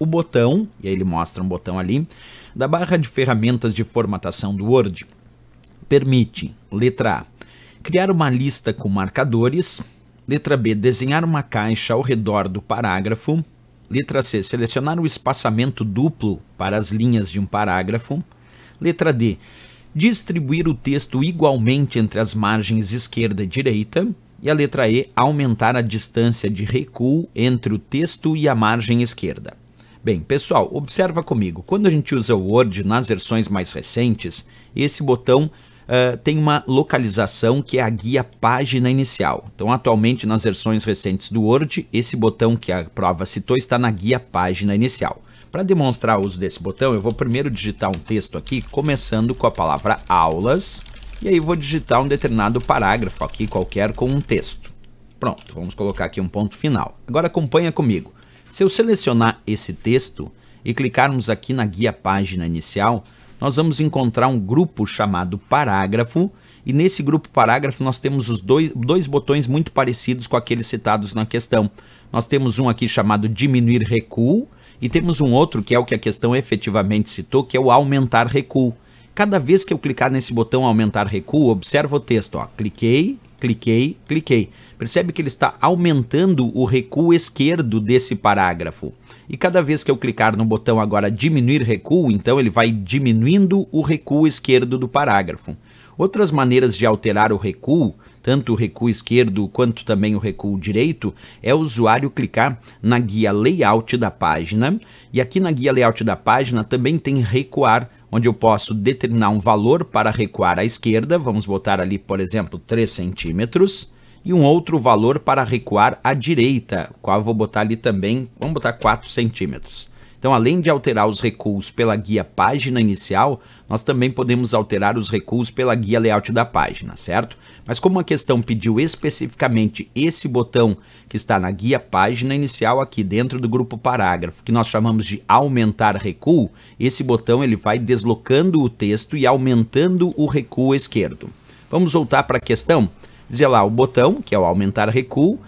o botão, e aí ele mostra um botão ali, da barra de ferramentas de formatação do Word. Permite, letra A, criar uma lista com marcadores, letra B, desenhar uma caixa ao redor do parágrafo, letra C, selecionar o espaçamento duplo para as linhas de um parágrafo, letra D, distribuir o texto igualmente entre as margens esquerda e direita, e a letra E, aumentar a distância de recuo entre o texto e a margem esquerda. Bem, pessoal, observa comigo. Quando a gente usa o Word nas versões mais recentes, esse botão Uh, tem uma localização que é a guia página inicial. Então, atualmente, nas versões recentes do Word, esse botão que a prova citou está na guia página inicial. Para demonstrar o uso desse botão, eu vou primeiro digitar um texto aqui, começando com a palavra aulas, e aí vou digitar um determinado parágrafo aqui, qualquer, com um texto. Pronto, vamos colocar aqui um ponto final. Agora acompanha comigo. Se eu selecionar esse texto e clicarmos aqui na guia página inicial, nós vamos encontrar um grupo chamado parágrafo e nesse grupo parágrafo nós temos os dois, dois botões muito parecidos com aqueles citados na questão. Nós temos um aqui chamado diminuir recuo e temos um outro que é o que a questão efetivamente citou, que é o aumentar recuo. Cada vez que eu clicar nesse botão aumentar recuo, observa o texto, ó, cliquei, cliquei, cliquei. Percebe que ele está aumentando o recuo esquerdo desse parágrafo. E cada vez que eu clicar no botão agora diminuir recuo, então ele vai diminuindo o recuo esquerdo do parágrafo. Outras maneiras de alterar o recuo, tanto o recuo esquerdo quanto também o recuo direito, é o usuário clicar na guia layout da página, e aqui na guia layout da página também tem recuar onde eu posso determinar um valor para recuar à esquerda, vamos botar ali, por exemplo, 3 centímetros, e um outro valor para recuar à direita, qual eu vou botar ali também, vamos botar 4 centímetros. Então, além de alterar os recuos pela guia página inicial, nós também podemos alterar os recuos pela guia layout da página, certo? Mas como a questão pediu especificamente esse botão que está na guia página inicial aqui dentro do grupo parágrafo, que nós chamamos de aumentar recuo, esse botão ele vai deslocando o texto e aumentando o recuo esquerdo. Vamos voltar para a questão? Dizer lá o botão, que é o aumentar recuo,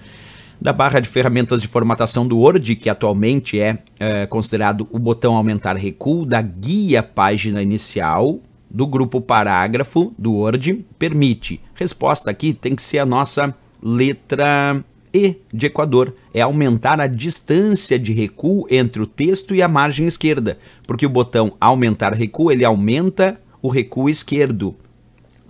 da barra de ferramentas de formatação do Word, que atualmente é, é considerado o botão aumentar recuo, da guia página inicial, do grupo parágrafo do Word, permite. Resposta aqui tem que ser a nossa letra E de Equador. É aumentar a distância de recuo entre o texto e a margem esquerda, porque o botão aumentar recuo, ele aumenta o recuo esquerdo.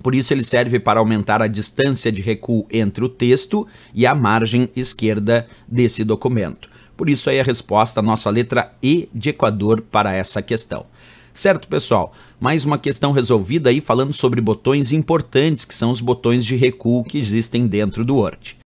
Por isso, ele serve para aumentar a distância de recuo entre o texto e a margem esquerda desse documento. Por isso, aí a resposta, a nossa letra E de Equador para essa questão. Certo, pessoal? Mais uma questão resolvida aí falando sobre botões importantes, que são os botões de recuo que existem dentro do Word.